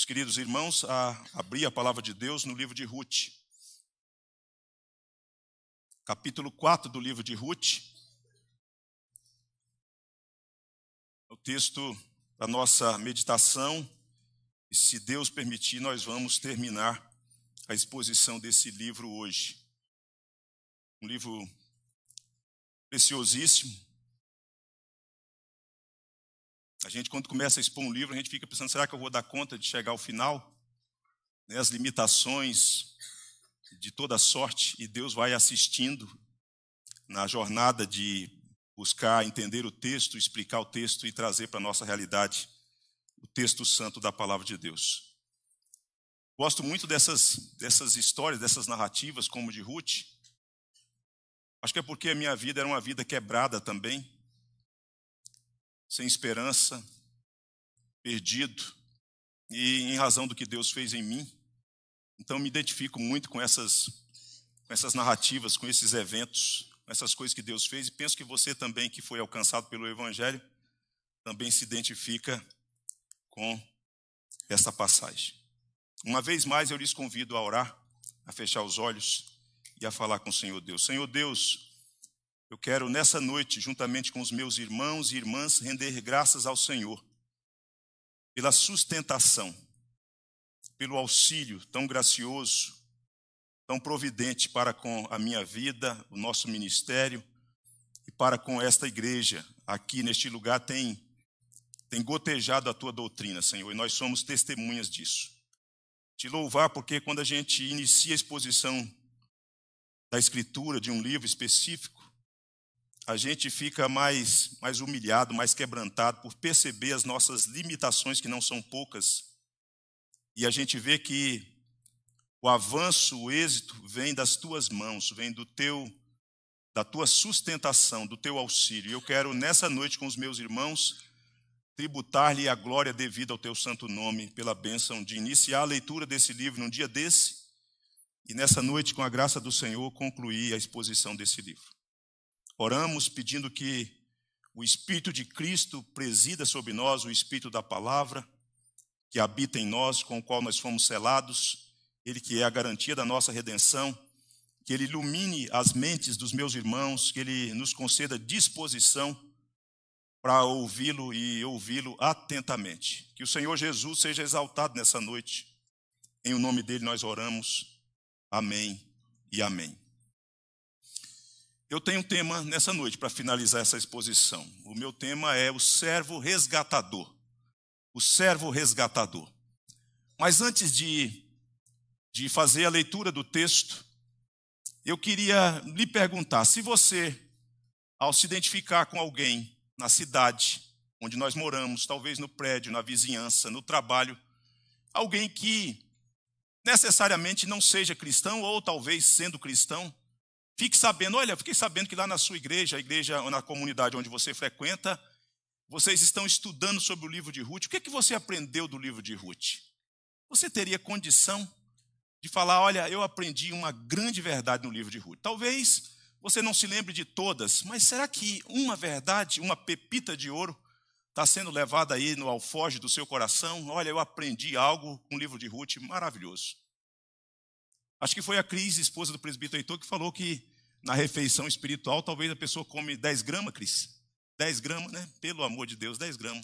os queridos irmãos a abrir a palavra de Deus no livro de Ruth. Capítulo 4 do livro de Ruth. É o texto da nossa meditação, e se Deus permitir, nós vamos terminar a exposição desse livro hoje. Um livro preciosíssimo, a gente, quando começa a expor um livro, a gente fica pensando: será que eu vou dar conta de chegar ao final? Né, as limitações de toda sorte, e Deus vai assistindo na jornada de buscar entender o texto, explicar o texto e trazer para a nossa realidade o texto santo da palavra de Deus. Gosto muito dessas, dessas histórias, dessas narrativas, como de Ruth. Acho que é porque a minha vida era uma vida quebrada também, sem esperança, perdido, e em razão do que Deus fez em mim. Então me identifico muito com essas, com essas narrativas, com esses eventos, com essas coisas que Deus fez, e penso que você também, que foi alcançado pelo Evangelho, também se identifica com essa passagem. Uma vez mais eu lhes convido a orar, a fechar os olhos e a falar com o Senhor Deus. Senhor Deus, eu quero, nessa noite, juntamente com os meus irmãos e irmãs, render graças ao Senhor pela sustentação, pelo auxílio tão gracioso, tão providente para com a minha vida, o nosso ministério e para com esta igreja. Aqui neste lugar tem, tem gotejado a tua doutrina, Senhor, e nós somos testemunhas disso. Te louvar porque quando a gente inicia a exposição da escritura de um livro específico, a gente fica mais, mais humilhado, mais quebrantado por perceber as nossas limitações, que não são poucas, e a gente vê que o avanço, o êxito vem das tuas mãos, vem do teu da tua sustentação, do teu auxílio. E eu quero nessa noite com os meus irmãos tributar-lhe a glória devida ao teu santo nome pela bênção de iniciar a leitura desse livro num dia desse e nessa noite com a graça do Senhor concluir a exposição desse livro. Oramos pedindo que o Espírito de Cristo presida sobre nós, o Espírito da palavra, que habita em nós, com o qual nós fomos selados, ele que é a garantia da nossa redenção, que ele ilumine as mentes dos meus irmãos, que ele nos conceda disposição para ouvi-lo e ouvi-lo atentamente. Que o Senhor Jesus seja exaltado nessa noite. Em o nome dele nós oramos. Amém e amém. Eu tenho um tema nessa noite para finalizar essa exposição. O meu tema é o servo resgatador. O servo resgatador. Mas antes de, de fazer a leitura do texto, eu queria lhe perguntar: se você, ao se identificar com alguém na cidade onde nós moramos, talvez no prédio, na vizinhança, no trabalho, alguém que necessariamente não seja cristão ou talvez sendo cristão, Fique sabendo, olha, fiquei sabendo que lá na sua igreja, a igreja ou na comunidade onde você frequenta, vocês estão estudando sobre o livro de Ruth. O que é que você aprendeu do livro de Ruth? Você teria condição de falar, olha, eu aprendi uma grande verdade no livro de Ruth. Talvez você não se lembre de todas, mas será que uma verdade, uma pepita de ouro, está sendo levada aí no alfoge do seu coração? Olha, eu aprendi algo com o livro de Ruth maravilhoso. Acho que foi a Cris, esposa do presbítero Heitor, que falou que na refeição espiritual talvez a pessoa come 10 gramas, Cris. 10 gramas, né? Pelo amor de Deus, 10 gramas.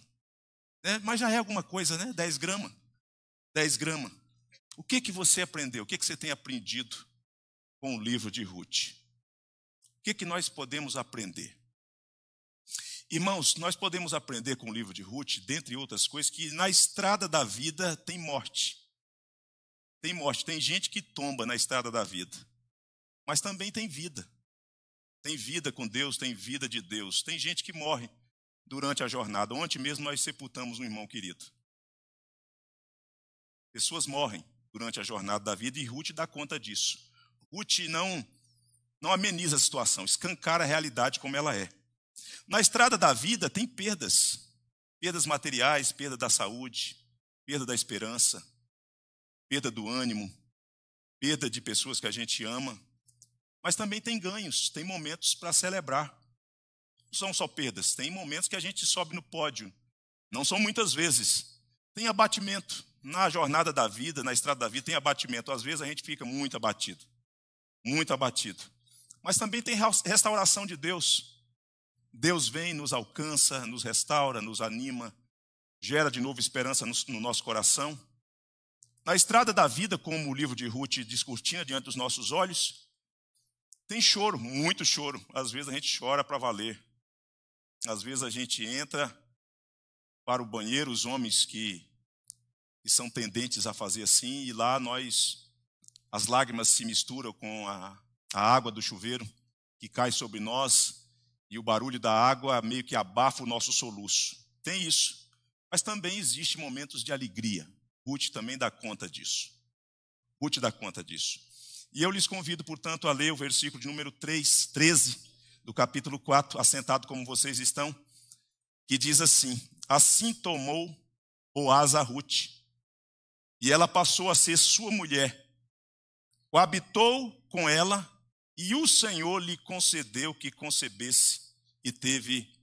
É, mas já é alguma coisa, né? 10 gramas. 10 gramas. O que, que você aprendeu? O que, que você tem aprendido com o livro de Ruth? O que, que nós podemos aprender? Irmãos, nós podemos aprender com o livro de Ruth, dentre outras coisas, que na estrada da vida tem morte. Tem morte, tem gente que tomba na estrada da vida. Mas também tem vida. Tem vida com Deus, tem vida de Deus. Tem gente que morre durante a jornada. Ontem mesmo nós sepultamos um irmão querido. Pessoas morrem durante a jornada da vida e Ruth dá conta disso. Ruth não não ameniza a situação, escancara a realidade como ela é. Na estrada da vida tem perdas, perdas materiais, perda da saúde, perda da esperança, perda do ânimo, perda de pessoas que a gente ama, mas também tem ganhos, tem momentos para celebrar. Não são só perdas, tem momentos que a gente sobe no pódio. Não são muitas vezes. Tem abatimento. Na jornada da vida, na estrada da vida, tem abatimento. Às vezes a gente fica muito abatido. Muito abatido. Mas também tem restauração de Deus. Deus vem, nos alcança, nos restaura, nos anima, gera de novo esperança no nosso coração. Na estrada da vida, como o livro de Ruth descortina diante dos nossos olhos, tem choro, muito choro. Às vezes a gente chora para valer. Às vezes a gente entra para o banheiro, os homens que, que são tendentes a fazer assim, e lá nós, as lágrimas se misturam com a, a água do chuveiro que cai sobre nós, e o barulho da água meio que abafa o nosso soluço. Tem isso. Mas também existem momentos de alegria. Ruth também dá conta disso. Ruth dá conta disso. E eu lhes convido, portanto, a ler o versículo de número 3, 13 do capítulo 4, assentado como vocês estão, que diz assim: Assim tomou Oás a Ruth, e ela passou a ser sua mulher, coabitou com ela, e o Senhor lhe concedeu que concebesse, e teve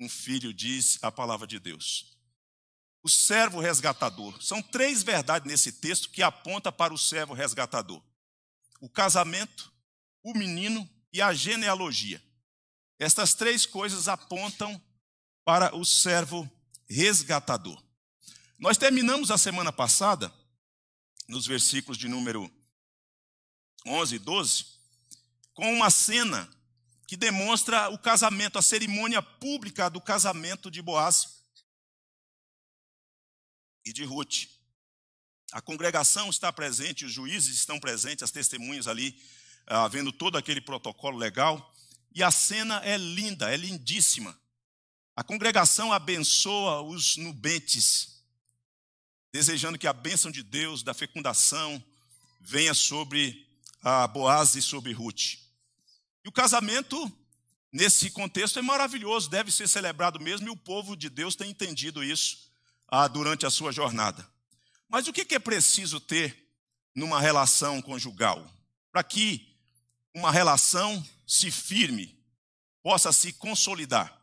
um filho, diz a palavra de Deus o servo resgatador. São três verdades nesse texto que aponta para o servo resgatador: o casamento, o menino e a genealogia. Estas três coisas apontam para o servo resgatador. Nós terminamos a semana passada, nos versículos de número 11 e 12, com uma cena que demonstra o casamento, a cerimônia pública do casamento de Boaz e de Ruth. A congregação está presente, os juízes estão presentes, as testemunhas ali, ah, vendo todo aquele protocolo legal. E a cena é linda, é lindíssima. A congregação abençoa os nubentes, desejando que a bênção de Deus, da fecundação, venha sobre a Boaz e sobre Ruth. E o casamento, nesse contexto, é maravilhoso, deve ser celebrado mesmo, e o povo de Deus tem entendido isso ah, durante a sua jornada. Mas o que é preciso ter numa relação conjugal? Para que uma relação se firme, possa se consolidar.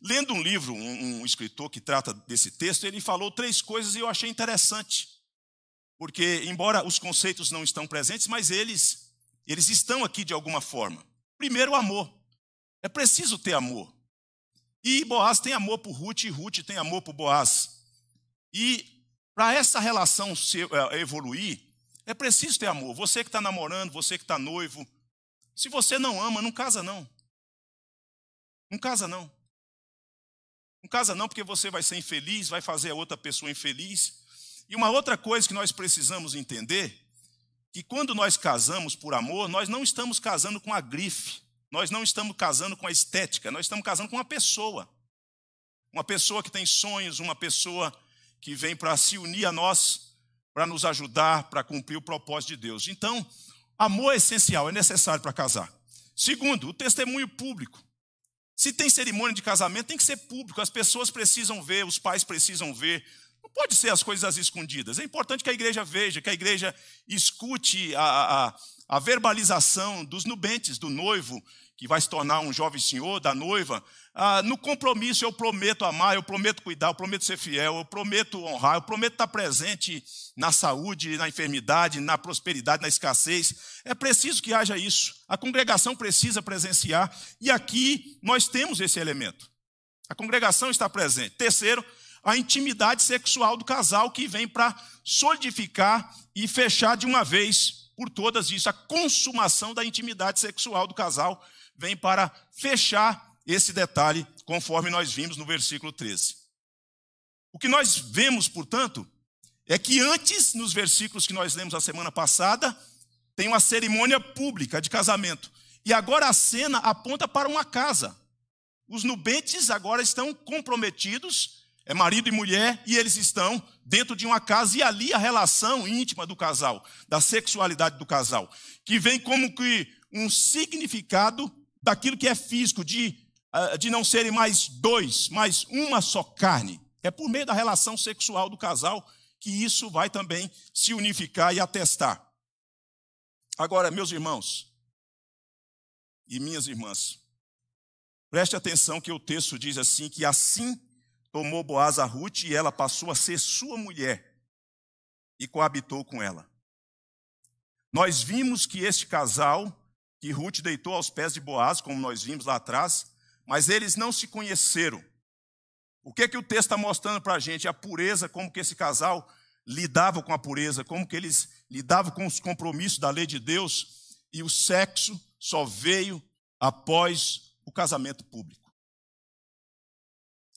Lendo um livro, um, um, escritor que trata desse texto, ele falou três coisas e eu achei interessante. Porque, embora os conceitos não estão presentes, mas eles, eles estão aqui de alguma forma. Primeiro, o amor. É preciso ter amor. E Boaz tem amor por Ruth e Ruth tem amor por Boaz. E para essa relação é, evoluir, é preciso ter amor. Você que está namorando, você que está noivo. Se você não ama, não casa não. Não casa não. Não casa não porque você vai ser infeliz, vai fazer a outra pessoa infeliz. E uma outra coisa que nós precisamos entender, que quando nós casamos por amor, nós não estamos casando com a grife. Nós não estamos casando com a estética, nós estamos casando com uma pessoa. Uma pessoa que tem sonhos, uma pessoa que vem para se unir a nós, para nos ajudar, para cumprir o propósito de Deus. Então, amor é essencial, é necessário para casar. Segundo, o testemunho público. Se tem cerimônia de casamento, tem que ser público. As pessoas precisam ver, os pais precisam ver. Não pode ser as coisas às escondidas. É importante que a igreja veja, que a igreja escute a, a, a verbalização dos nubentes do noivo, que vai se tornar um jovem senhor, da noiva, ah, no compromisso eu prometo amar, eu prometo cuidar, eu prometo ser fiel, eu prometo honrar, eu prometo estar presente na saúde, na enfermidade, na prosperidade, na escassez. É preciso que haja isso. A congregação precisa presenciar, e aqui nós temos esse elemento. A congregação está presente. Terceiro, a intimidade sexual do casal que vem para solidificar e fechar de uma vez por todas isso. A consumação da intimidade sexual do casal vem para fechar esse detalhe, conforme nós vimos no versículo 13. O que nós vemos, portanto, é que antes, nos versículos que nós lemos a semana passada, tem uma cerimônia pública de casamento. E agora a cena aponta para uma casa. Os nubentes agora estão comprometidos é marido e mulher, e eles estão dentro de uma casa, e ali a relação íntima do casal, da sexualidade do casal, que vem como que um significado daquilo que é físico, de, ah, de não serem mais dois, mas uma só carne. É por meio da relação sexual do casal que isso vai também se unificar e atestar. Agora, meus irmãos e minhas irmãs, preste atenção que o texto diz assim: que assim tomou Boaz a Ruth e ela passou a ser sua mulher e coabitou com ela. Nós vimos que este casal, que Ruth deitou aos pés de Boaz, como nós vimos lá atrás, mas eles não se conheceram. O que é que o texto está mostrando para a gente? A pureza, como que esse casal lidava com a pureza, como que eles lidavam com os compromissos da lei de Deus, e o sexo só veio após o casamento público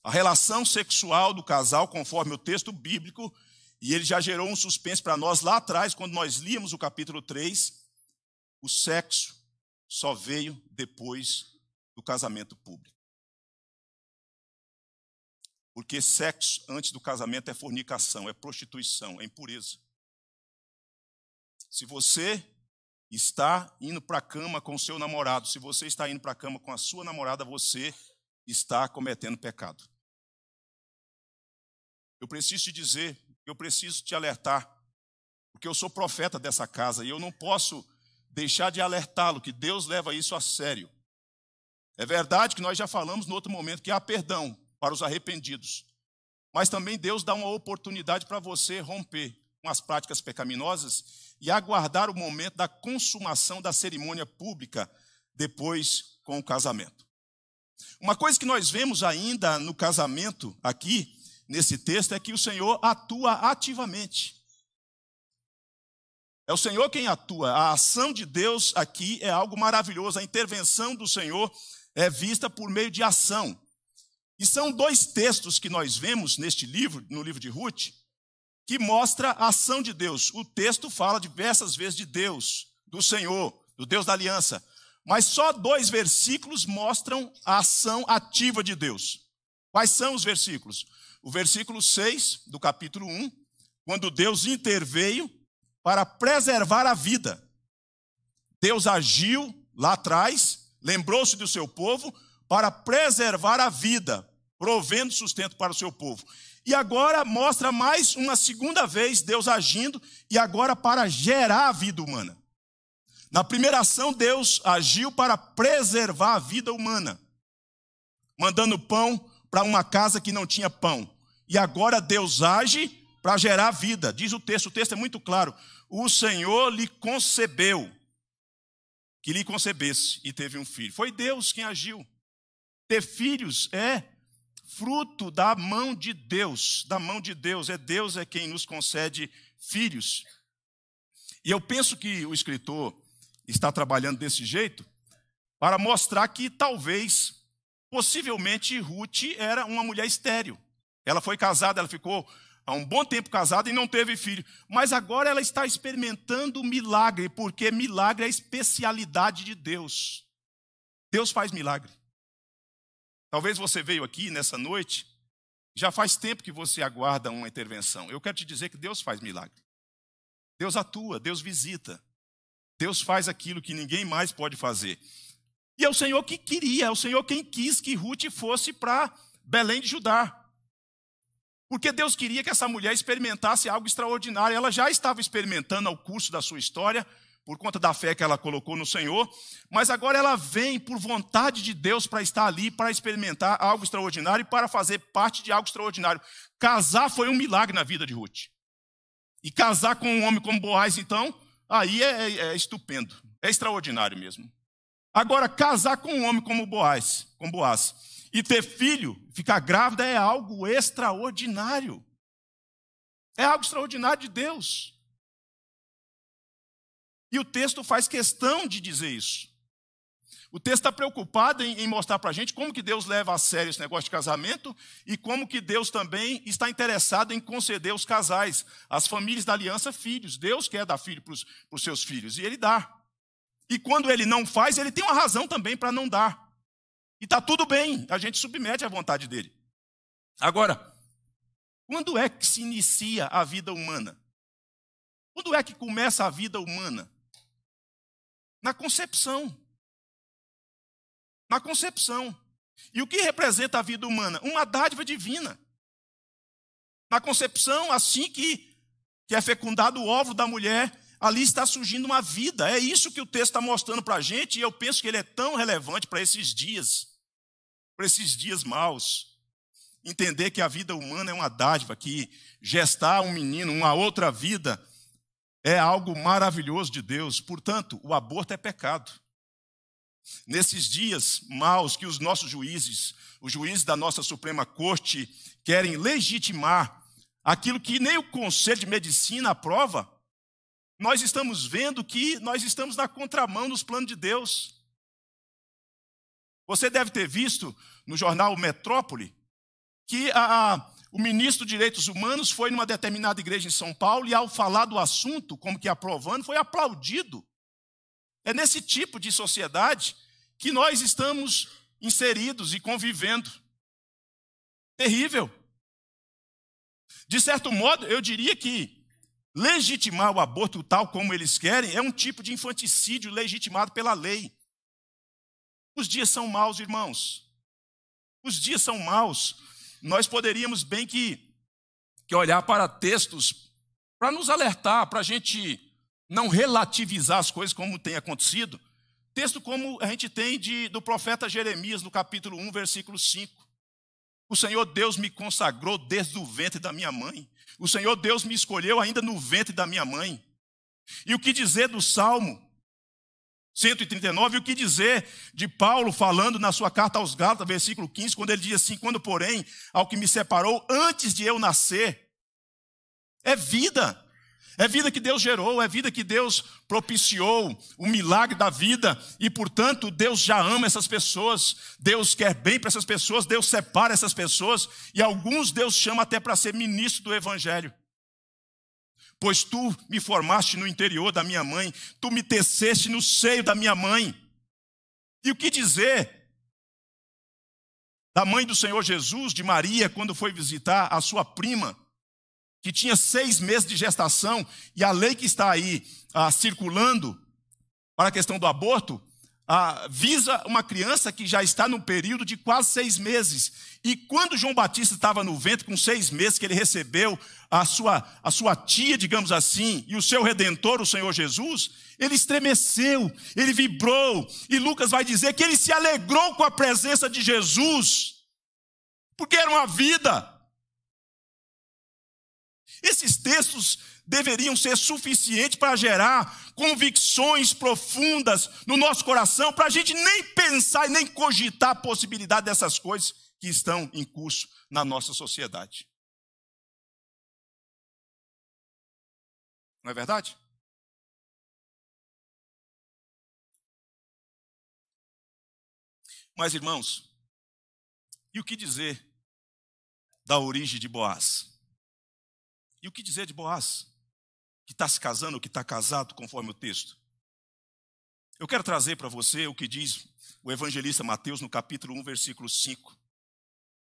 a relação sexual do casal, conforme o texto bíblico, e ele já gerou um suspense para nós lá atrás, quando nós líamos o capítulo 3, o sexo só veio depois do casamento público. Porque sexo antes do casamento é fornicação, é prostituição, é impureza. Se você está indo para a cama com o seu namorado, se você está indo para a cama com a sua namorada, você está cometendo pecado. Eu preciso te dizer, eu preciso te alertar, porque eu sou profeta dessa casa e eu não posso deixar de alertá-lo que Deus leva isso a sério. É verdade que nós já falamos no outro momento que há perdão para os arrependidos, mas também Deus dá uma oportunidade para você romper com as práticas pecaminosas e aguardar o momento da consumação da cerimônia pública depois com o casamento. Uma coisa que nós vemos ainda no casamento aqui nesse texto é que o Senhor atua ativamente. É o Senhor quem atua. A ação de Deus aqui é algo maravilhoso. A intervenção do Senhor é vista por meio de ação. E são dois textos que nós vemos neste livro, no livro de Ruth, que mostra a ação de Deus. O texto fala diversas vezes de Deus, do Senhor, do Deus da aliança. Mas só dois versículos mostram a ação ativa de Deus. Quais são os versículos? o versículo 6 do capítulo 1, quando Deus interveio para preservar a vida. Deus agiu lá atrás, lembrou-se do seu povo para preservar a vida, provendo sustento para o seu povo. E agora mostra mais uma segunda vez Deus agindo, e agora para gerar a vida humana. Na primeira ação, Deus agiu para preservar a vida humana, mandando pão para uma casa que não tinha pão. E agora Deus age para gerar vida. Diz o texto, o texto é muito claro. O Senhor lhe concebeu que lhe concebesse e teve um filho. Foi Deus quem agiu. Ter filhos é fruto da mão de Deus, da mão de Deus. É Deus é quem nos concede filhos. E eu penso que o escritor está trabalhando desse jeito para mostrar que talvez Possivelmente Ruth era uma mulher estéril. Ela foi casada, ela ficou há um bom tempo casada e não teve filho. Mas agora ela está experimentando milagre, porque milagre é a especialidade de Deus. Deus faz milagre. Talvez você veio aqui nessa noite, já faz tempo que você aguarda uma intervenção. Eu quero te dizer que Deus faz milagre. Deus atua, Deus visita. Deus faz aquilo que ninguém mais pode fazer. E é o Senhor que queria, é o Senhor quem quis que Ruth fosse para Belém de Judá. Porque Deus queria que essa mulher experimentasse algo extraordinário. Ela já estava experimentando ao curso da sua história, por conta da fé que ela colocou no Senhor, mas agora ela vem por vontade de Deus para estar ali, para experimentar algo extraordinário e para fazer parte de algo extraordinário. Casar foi um milagre na vida de Ruth. E casar com um homem como Boaz, então, aí é, é, é estupendo, é extraordinário mesmo. Agora, casar com um homem como Boaz, com Boaz e ter filho, ficar grávida, é algo extraordinário. É algo extraordinário de Deus. E o texto faz questão de dizer isso. O texto está preocupado em, em mostrar para a gente como que Deus leva a sério esse negócio de casamento e como que Deus também está interessado em conceder aos casais, às famílias da aliança, filhos. Deus quer dar filho para os seus filhos e Ele dá. E quando ele não faz, ele tem uma razão também para não dar. E está tudo bem, a gente submete à vontade dele. Agora, quando é que se inicia a vida humana? Quando é que começa a vida humana? Na concepção. Na concepção. E o que representa a vida humana? Uma dádiva divina. Na concepção, assim que, que é fecundado o ovo da mulher, Ali está surgindo uma vida. É isso que o texto está mostrando para a gente, e eu penso que ele é tão relevante para esses dias, para esses dias maus entender que a vida humana é uma dádiva, que gestar um menino, uma outra vida, é algo maravilhoso de Deus. Portanto, o aborto é pecado. Nesses dias maus que os nossos juízes, os juízes da nossa Suprema Corte, querem legitimar aquilo que nem o Conselho de Medicina aprova, nós estamos vendo que nós estamos na contramão dos planos de Deus. Você deve ter visto no jornal Metrópole que a, a, o ministro de Direitos Humanos foi numa determinada igreja em São Paulo e, ao falar do assunto, como que aprovando, foi aplaudido. É nesse tipo de sociedade que nós estamos inseridos e convivendo. Terrível. De certo modo, eu diria que Legitimar o aborto tal como eles querem é um tipo de infanticídio legitimado pela lei. Os dias são maus, irmãos. Os dias são maus. Nós poderíamos bem que, que olhar para textos para nos alertar, para a gente não relativizar as coisas como tem acontecido. Texto como a gente tem de, do profeta Jeremias, no capítulo 1, versículo 5. O Senhor Deus me consagrou desde o ventre da minha mãe. O Senhor Deus me escolheu ainda no ventre da minha mãe. E o que dizer do Salmo 139? E o que dizer de Paulo falando na sua carta aos Gálatas, versículo 15, quando ele diz assim: Quando, porém, ao que me separou antes de eu nascer, é vida. É vida que Deus gerou, é vida que Deus propiciou, o milagre da vida, e portanto Deus já ama essas pessoas, Deus quer bem para essas pessoas, Deus separa essas pessoas, e alguns Deus chama até para ser ministro do Evangelho. Pois tu me formaste no interior da minha mãe, tu me teceste no seio da minha mãe. E o que dizer da mãe do Senhor Jesus, de Maria, quando foi visitar a sua prima? que tinha seis meses de gestação, e a lei que está aí ah, circulando para a questão do aborto, ah, visa uma criança que já está num período de quase seis meses. E quando João Batista estava no ventre, com seis meses, que ele recebeu a sua, a sua tia, digamos assim, e o seu redentor, o Senhor Jesus, ele estremeceu, ele vibrou. E Lucas vai dizer que ele se alegrou com a presença de Jesus, porque era uma vida. Esses textos deveriam ser suficientes para gerar convicções profundas no nosso coração, para a gente nem pensar e nem cogitar a possibilidade dessas coisas que estão em curso na nossa sociedade. Não é verdade? Mas, irmãos, e o que dizer da origem de Boaz? E o que dizer de Boaz, que está se casando, ou que está casado, conforme o texto? Eu quero trazer para você o que diz o evangelista Mateus no capítulo 1, versículo 5.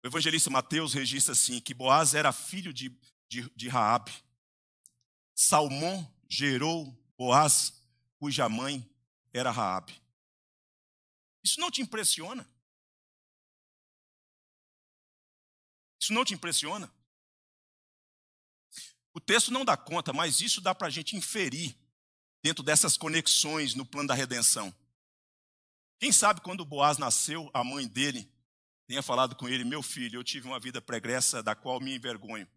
O evangelista Mateus registra assim: que Boaz era filho de, de, de Raabe. Salmão gerou Boaz, cuja mãe era Raabe. Isso não te impressiona? Isso não te impressiona? O texto não dá conta, mas isso dá para a gente inferir dentro dessas conexões no plano da redenção. Quem sabe quando Boaz nasceu, a mãe dele tenha falado com ele: Meu filho, eu tive uma vida pregressa da qual me envergonho.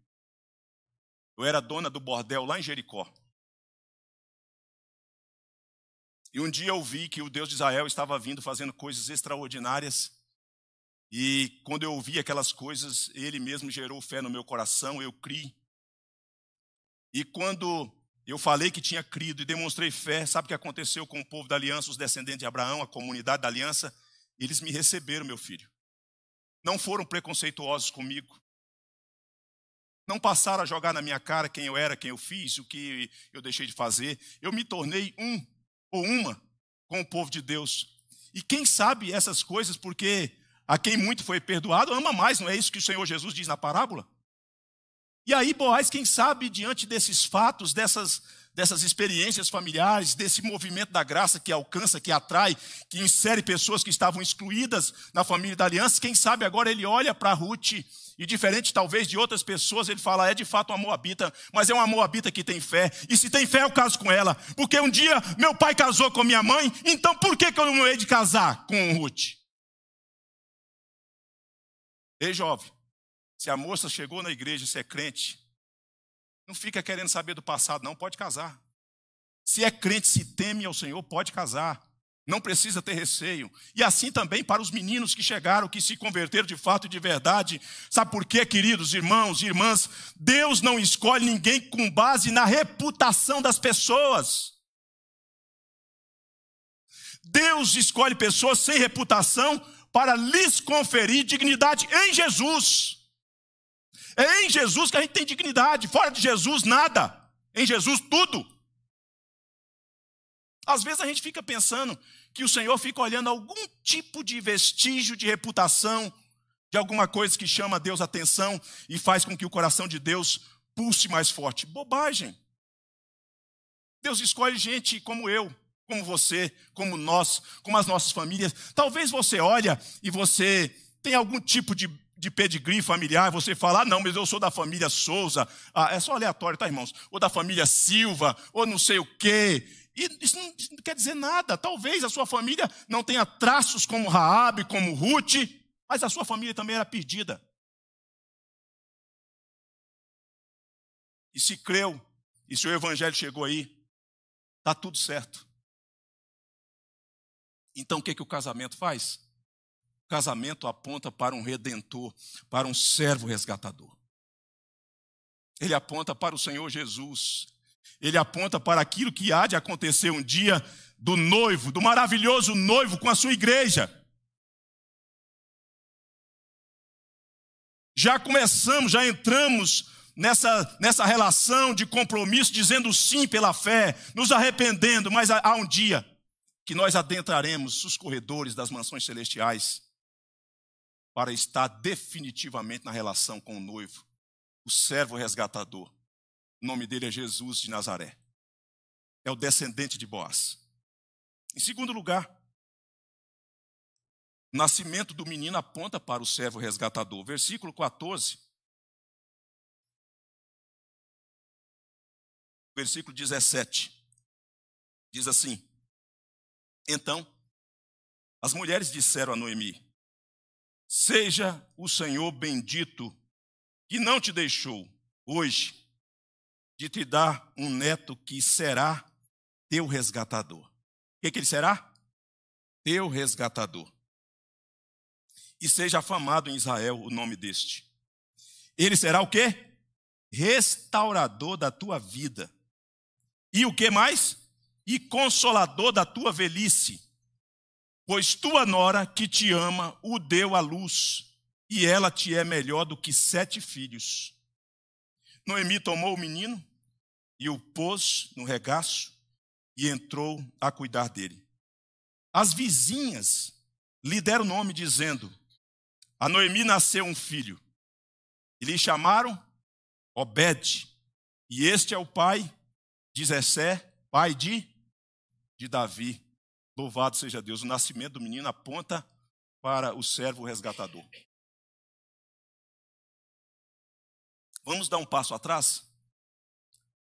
Eu era dona do bordel lá em Jericó. E um dia eu vi que o Deus de Israel estava vindo fazendo coisas extraordinárias. E quando eu ouvi aquelas coisas, ele mesmo gerou fé no meu coração, eu criei. E quando eu falei que tinha crido e demonstrei fé, sabe o que aconteceu com o povo da aliança, os descendentes de Abraão, a comunidade da aliança? Eles me receberam, meu filho. Não foram preconceituosos comigo. Não passaram a jogar na minha cara quem eu era, quem eu fiz, o que eu deixei de fazer. Eu me tornei um ou uma com o povo de Deus. E quem sabe essas coisas, porque a quem muito foi perdoado ama mais, não é isso que o Senhor Jesus diz na parábola? E aí, Boaz, quem sabe, diante desses fatos, dessas, dessas experiências familiares, desse movimento da graça que alcança, que atrai, que insere pessoas que estavam excluídas na família da aliança, quem sabe agora ele olha para Ruth e, diferente talvez de outras pessoas, ele fala: é de fato uma moabita, mas é uma moabita que tem fé. E se tem fé, eu caso com ela. Porque um dia meu pai casou com minha mãe, então por que, que eu não hei de casar com Ruth? Ei, jovem. Se a moça chegou na igreja e se é crente, não fica querendo saber do passado, não, pode casar. Se é crente, se teme ao Senhor, pode casar. Não precisa ter receio. E assim também para os meninos que chegaram, que se converteram de fato e de verdade. Sabe por quê, queridos irmãos e irmãs? Deus não escolhe ninguém com base na reputação das pessoas. Deus escolhe pessoas sem reputação para lhes conferir dignidade em Jesus. É em Jesus que a gente tem dignidade, fora de Jesus, nada. Em Jesus, tudo. Às vezes a gente fica pensando que o Senhor fica olhando algum tipo de vestígio de reputação, de alguma coisa que chama a Deus a atenção e faz com que o coração de Deus pulse mais forte. Bobagem. Deus escolhe gente como eu, como você, como nós, como as nossas famílias. Talvez você olha e você tem algum tipo de de pedigree familiar, você fala, ah, não, mas eu sou da família Souza, ah, é só aleatório, tá, irmãos? Ou da família Silva, ou não sei o quê. E isso não, isso não quer dizer nada. Talvez a sua família não tenha traços como Raabe, como Ruth, mas a sua família também era perdida. E se creu, e se o evangelho chegou aí, está tudo certo. Então o que, que o casamento faz? casamento aponta para um redentor, para um servo resgatador. Ele aponta para o Senhor Jesus. Ele aponta para aquilo que há de acontecer um dia do noivo, do maravilhoso noivo com a sua igreja. Já começamos, já entramos nessa, nessa relação de compromisso, dizendo sim pela fé, nos arrependendo, mas há um dia que nós adentraremos os corredores das mansões celestiais para estar definitivamente na relação com o noivo, o servo resgatador. O nome dele é Jesus de Nazaré. É o descendente de Boaz. Em segundo lugar, o nascimento do menino aponta para o servo resgatador. Versículo 14. Versículo 17. Diz assim: Então, as mulheres disseram a Noemi: Seja o Senhor bendito, que não te deixou hoje de te dar um neto que será teu resgatador. O que, que ele será? Teu resgatador. E seja afamado em Israel o nome deste. Ele será o quê? Restaurador da tua vida. E o que mais? E consolador da tua velhice Pois tua nora, que te ama, o deu à luz, e ela te é melhor do que sete filhos. Noemi tomou o menino e o pôs no regaço e entrou a cuidar dele. As vizinhas lhe deram nome, dizendo: A Noemi nasceu um filho. E lhe chamaram Obed. E este é o pai de Zessé, pai de, de Davi. Louvado seja Deus, o nascimento do menino aponta para o servo resgatador. Vamos dar um passo atrás?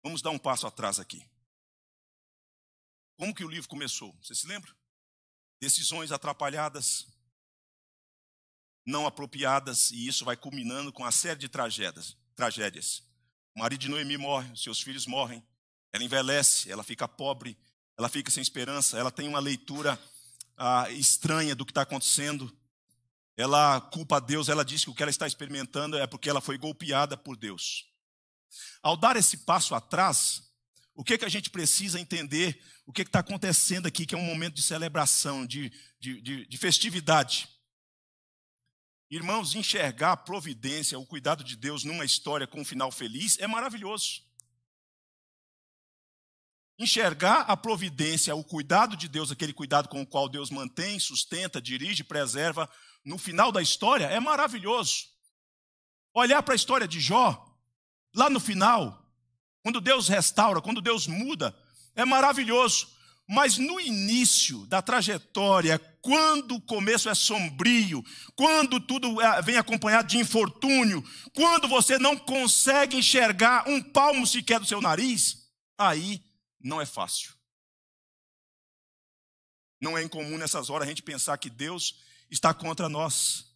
Vamos dar um passo atrás aqui. Como que o livro começou? Você se lembra? Decisões atrapalhadas, não apropriadas, e isso vai culminando com uma série de tragédias. tragédias. O marido de Noemi morre, seus filhos morrem, ela envelhece, ela fica pobre, ela fica sem esperança, ela tem uma leitura ah, estranha do que está acontecendo, ela culpa a Deus, ela diz que o que ela está experimentando é porque ela foi golpeada por Deus. Ao dar esse passo atrás, o que, que a gente precisa entender, o que está acontecendo aqui, que é um momento de celebração, de, de, de, de festividade. Irmãos, enxergar a providência, o cuidado de Deus numa história com um final feliz é maravilhoso. Enxergar a providência, o cuidado de Deus, aquele cuidado com o qual Deus mantém, sustenta, dirige, preserva, no final da história, é maravilhoso. Olhar para a história de Jó, lá no final, quando Deus restaura, quando Deus muda, é maravilhoso. Mas no início da trajetória, quando o começo é sombrio, quando tudo é, vem acompanhado de infortúnio, quando você não consegue enxergar um palmo sequer do seu nariz, aí não é fácil. Não é incomum nessas horas a gente pensar que Deus está contra nós.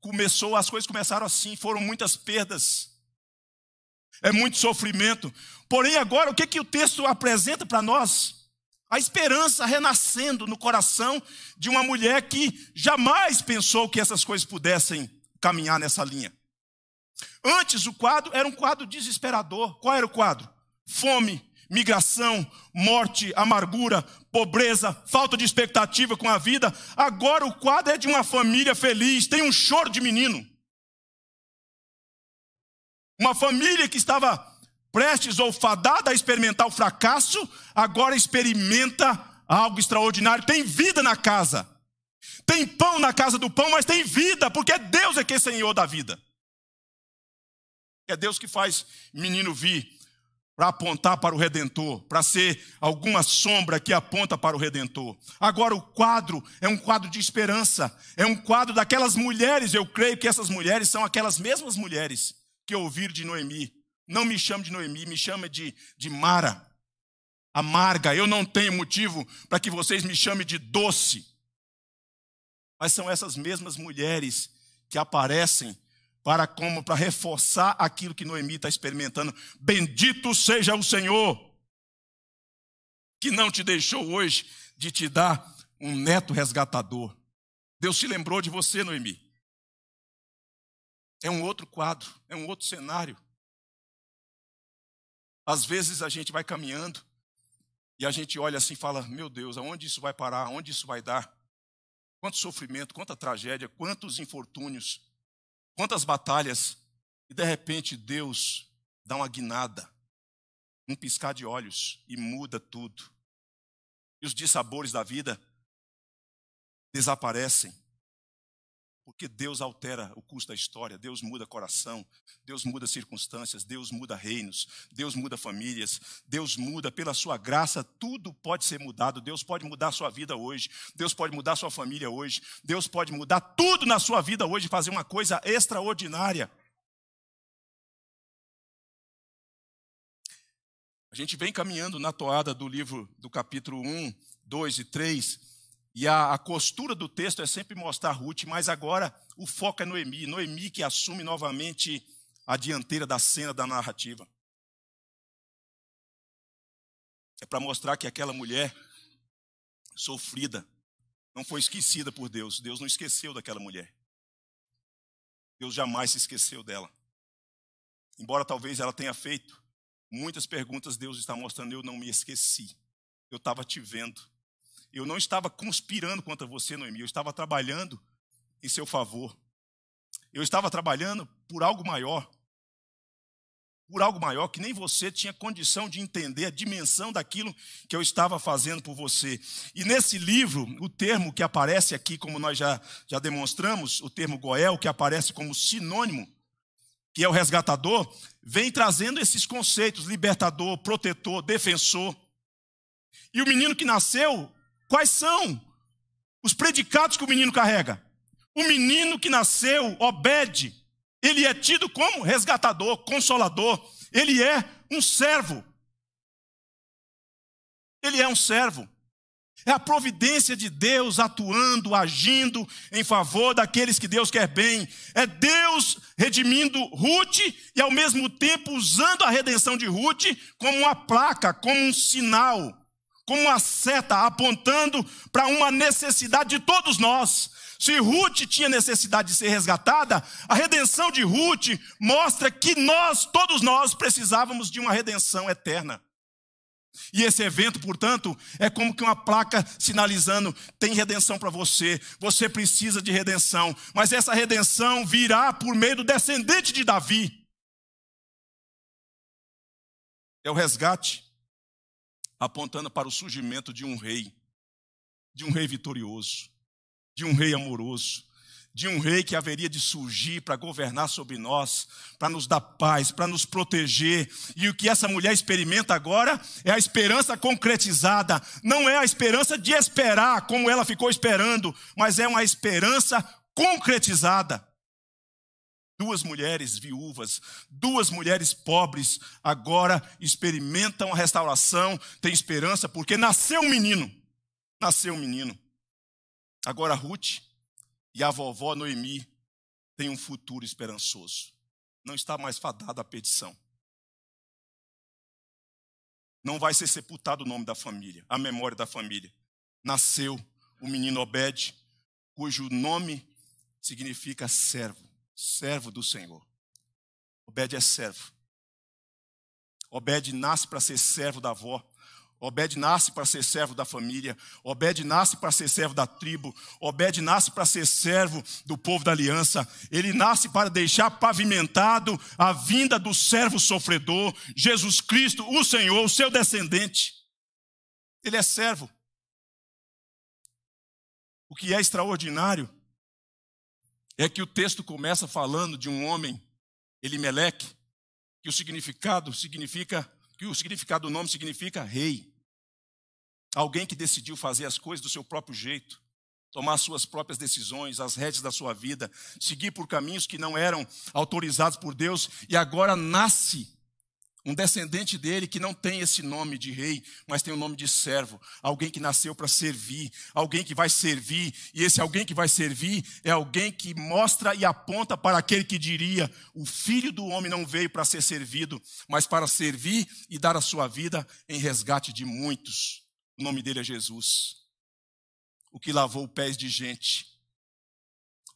Começou, as coisas começaram assim, foram muitas perdas. É muito sofrimento. Porém, agora o que que o texto apresenta para nós? A esperança renascendo no coração de uma mulher que jamais pensou que essas coisas pudessem caminhar nessa linha. Antes o quadro era um quadro desesperador. Qual era o quadro? Fome, migração, morte, amargura, pobreza, falta de expectativa com a vida. Agora o quadro é de uma família feliz, tem um choro de menino. Uma família que estava prestes ou fadada a experimentar o fracasso, agora experimenta algo extraordinário. Tem vida na casa. Tem pão na casa do pão, mas tem vida, porque é Deus é que é Senhor da vida. É Deus que faz menino vir para apontar para o Redentor, para ser alguma sombra que aponta para o Redentor. Agora, o quadro é um quadro de esperança, é um quadro daquelas mulheres, eu creio que essas mulheres são aquelas mesmas mulheres que ouviram de Noemi. Não me chame de Noemi, me chama de, de Mara, amarga. Eu não tenho motivo para que vocês me chamem de doce. Mas são essas mesmas mulheres que aparecem para como para reforçar aquilo que Noemi está experimentando. Bendito seja o Senhor que não te deixou hoje de te dar um neto resgatador. Deus se lembrou de você, Noemi. É um outro quadro, é um outro cenário. Às vezes a gente vai caminhando e a gente olha assim e fala: Meu Deus, aonde isso vai parar? Aonde isso vai dar? Quanto sofrimento, quanta tragédia, quantos infortúnios. Quantas batalhas e de repente Deus dá uma guinada, um piscar de olhos e muda tudo. E os dissabores da vida desaparecem porque Deus altera o curso da história, Deus muda coração, Deus muda circunstâncias, Deus muda reinos, Deus muda famílias, Deus muda pela sua graça, tudo pode ser mudado. Deus pode mudar a sua vida hoje, Deus pode mudar a sua família hoje, Deus pode mudar tudo na sua vida hoje e fazer uma coisa extraordinária. A gente vem caminhando na toada do livro do capítulo 1, 2 e 3 e a, a, costura do texto é sempre mostrar Ruth, mas agora o foco é Noemi. Noemi que assume novamente a dianteira da cena da narrativa. É para mostrar que aquela mulher sofrida não foi esquecida por Deus. Deus não esqueceu daquela mulher. Deus jamais se esqueceu dela. Embora talvez ela tenha feito muitas perguntas, Deus está mostrando: eu não me esqueci. Eu estava te vendo eu não estava conspirando contra você, Noemi, eu estava trabalhando em seu favor. Eu estava trabalhando por algo maior. Por algo maior que nem você tinha condição de entender a dimensão daquilo que eu estava fazendo por você. E nesse livro, o termo que aparece aqui, como nós já, já demonstramos, o termo Goel, que aparece como sinônimo, que é o resgatador, vem trazendo esses conceitos: libertador, protetor, defensor. E o menino que nasceu Quais são os predicados que o menino carrega? O menino que nasceu, Obed, ele é tido como resgatador, consolador, ele é um servo. Ele é um servo. É a providência de Deus atuando, agindo em favor daqueles que Deus quer bem. É Deus redimindo Ruth e, ao mesmo tempo, usando a redenção de Ruth como uma placa, como um sinal como uma seta apontando para uma necessidade de todos nós. Se Ruth tinha necessidade de ser resgatada, a redenção de Ruth mostra que nós, todos nós, precisávamos de uma redenção eterna. E esse evento, portanto, é como que uma placa sinalizando: tem redenção para você, você precisa de redenção, mas essa redenção virá por meio do descendente de Davi. É o resgate apontando para o surgimento de um rei, de um rei vitorioso, de um rei amoroso, de um rei que haveria de surgir para governar sobre nós, para nos dar paz, para nos proteger. E o que essa mulher experimenta agora é a esperança concretizada. Não é a esperança de esperar, como ela ficou esperando, mas é uma esperança concretizada. Duas mulheres viúvas, duas mulheres pobres agora experimentam a restauração, têm esperança, porque nasceu um menino. Nasceu um menino. Agora Ruth e a vovó Noemi têm um futuro esperançoso. Não está mais fadada a perdição. Não vai ser sepultado o nome da família, a memória da família. Nasceu o menino Obed, cujo nome significa servo servo do Senhor. Obed é servo. Obed nasce para ser servo da avó. Obed nasce para ser servo da família, Obed nasce para ser servo da tribo, Obed nasce para ser servo do povo da aliança, ele nasce para deixar pavimentado a vinda do servo sofredor, Jesus Cristo, o Senhor, o seu descendente. Ele é servo. O que é extraordinário é que o texto começa falando de um homem, Elimeleque, que o significado significa, que o significado do nome significa rei. Alguém que decidiu fazer as coisas do seu próprio jeito, tomar suas próprias decisões, as rédeas da sua vida, seguir por caminhos que não eram autorizados por Deus e agora nasce um descendente dele que não tem esse nome de rei, mas tem o nome de servo, alguém que nasceu para servir, alguém que vai servir, e esse alguém que vai servir é alguém que mostra e aponta para aquele que diria: o filho do homem não veio para ser servido, mas para servir e dar a sua vida em resgate de muitos. O nome dele é Jesus, o que lavou pés de gente.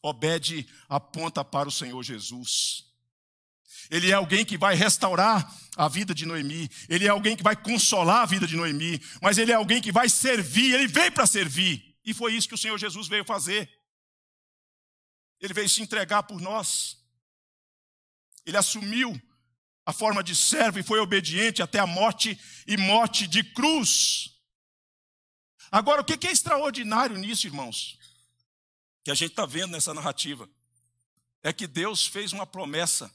Obed aponta para o Senhor Jesus. Ele é alguém que vai restaurar a vida de Noemi, ele é alguém que vai consolar a vida de Noemi, mas ele é alguém que vai servir, ele veio para servir. E foi isso que o Senhor Jesus veio fazer. Ele veio se entregar por nós. Ele assumiu a forma de servo e foi obediente até a morte e morte de cruz. Agora, o que é extraordinário nisso, irmãos? Que a gente está vendo nessa narrativa é que Deus fez uma promessa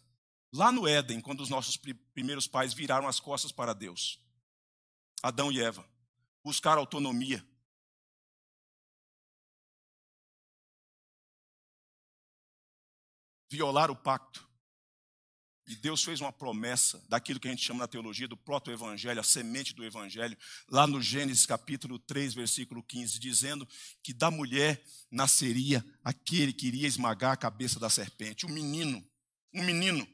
Lá no Éden, quando os nossos primeiros pais viraram as costas para Deus, Adão e Eva, buscaram autonomia. Violaram o pacto. E Deus fez uma promessa daquilo que a gente chama na teologia do proto-evangelho, a semente do evangelho, lá no Gênesis capítulo 3, versículo 15, dizendo que da mulher nasceria aquele que iria esmagar a cabeça da serpente, o menino, um menino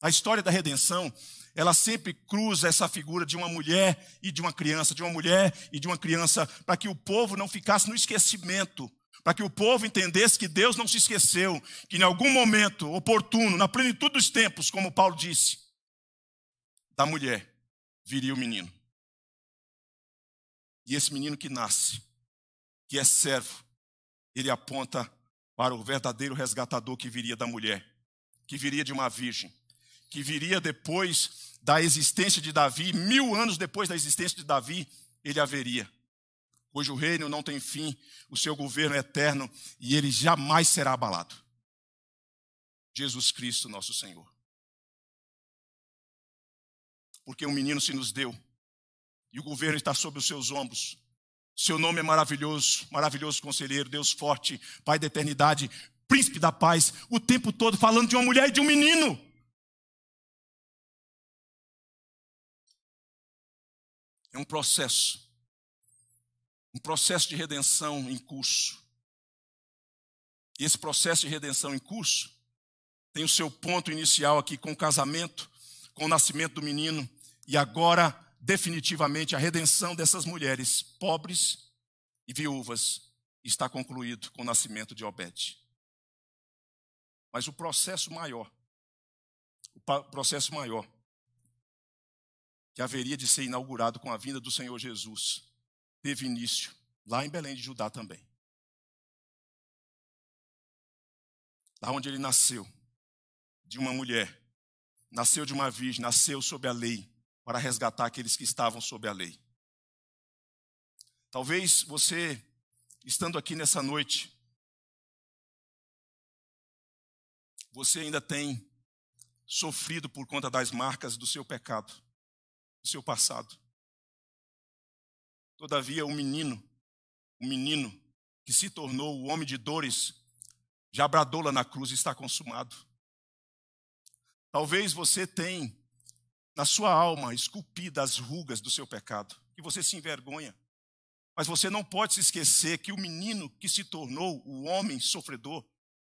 a história da redenção, ela sempre cruza essa figura de uma mulher e de uma criança, de uma mulher e de uma criança, para que o povo não ficasse no esquecimento, para que o povo entendesse que Deus não se esqueceu, que em algum momento oportuno, na plenitude dos tempos, como Paulo disse, da mulher viria o menino. E esse menino que nasce, que é servo, ele aponta para o verdadeiro resgatador que viria da mulher, que viria de uma virgem, que viria depois da existência de Davi, mil anos depois da existência de Davi, ele haveria. Hoje o reino não tem fim, o seu governo é eterno e ele jamais será abalado. Jesus Cristo, nosso Senhor. Porque um menino se nos deu e o governo está sob os seus ombros. Seu nome é maravilhoso, maravilhoso conselheiro, Deus forte, Pai da eternidade, príncipe da paz, o tempo todo falando de uma mulher e de um menino. É um processo. Um processo de redenção em curso. E esse processo de redenção em curso tem o seu ponto inicial aqui com o casamento, com o nascimento do menino e agora definitivamente a redenção dessas mulheres pobres e viúvas está concluído com o nascimento de Obed. Mas o processo maior, o processo maior que haveria de ser inaugurado com a vinda do Senhor Jesus, teve início lá em Belém de Judá também. da onde ele nasceu, de uma mulher, nasceu de uma virgem, nasceu sob a lei, para resgatar aqueles que estavam sob a lei. Talvez você, estando aqui nessa noite, você ainda tem sofrido por conta das marcas do seu pecado do seu passado. Todavia, o um menino, o um menino que se tornou o homem de dores, já bradou lá na cruz e está consumado. Talvez você tenha na sua alma esculpida as rugas do seu pecado, e você se envergonha. Mas você não pode se esquecer que o menino que se tornou o homem sofredor,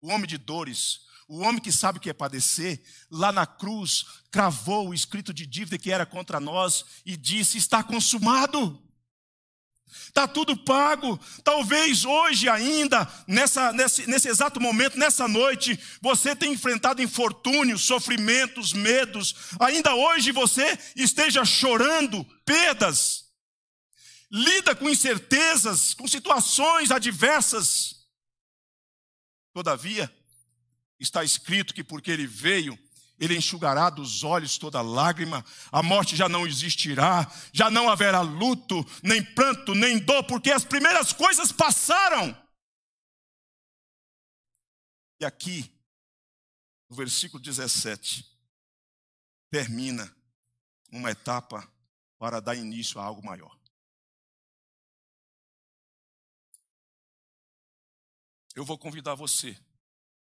o homem de dores, o homem que sabe o que é padecer, lá na cruz, cravou o escrito de dívida que era contra nós e disse: Está consumado. Está tudo pago. Talvez hoje ainda, nessa, nesse, nesse exato momento, nessa noite, você tenha enfrentado infortúnios, sofrimentos, medos. Ainda hoje você esteja chorando perdas. Lida com incertezas, com situações adversas. Todavia, está escrito que porque ele veio, ele enxugará dos olhos toda lágrima, a morte já não existirá, já não haverá luto, nem pranto, nem dor, porque as primeiras coisas passaram. E aqui, no versículo 17, termina uma etapa para dar início a algo maior. Eu vou convidar você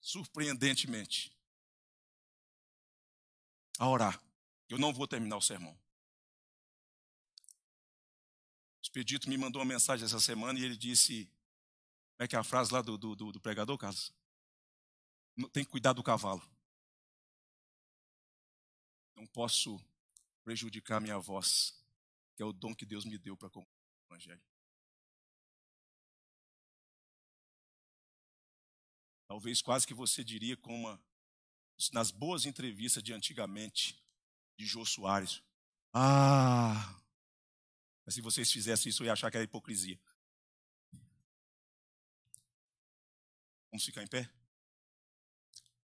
surpreendentemente, a orar. Eu não vou terminar o sermão. O Expedito me mandou uma mensagem essa semana e ele disse: Como é que é a frase lá do, do, do pregador, Carlos? Tem que cuidar do cavalo. Não posso prejudicar minha voz, que é o dom que Deus me deu para o Evangelho. Talvez quase que você diria como uma, nas boas entrevistas de antigamente, de Jô Soares. Ah! Mas se vocês fizessem isso, eu ia achar que era hipocrisia. Vamos ficar em pé?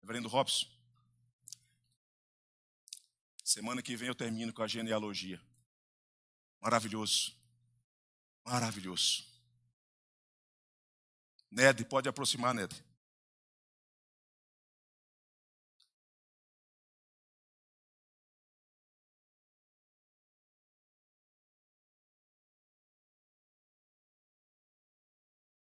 Reverendo Robson. Semana que vem eu termino com a genealogia. Maravilhoso. Maravilhoso. Ned, pode aproximar, Ned.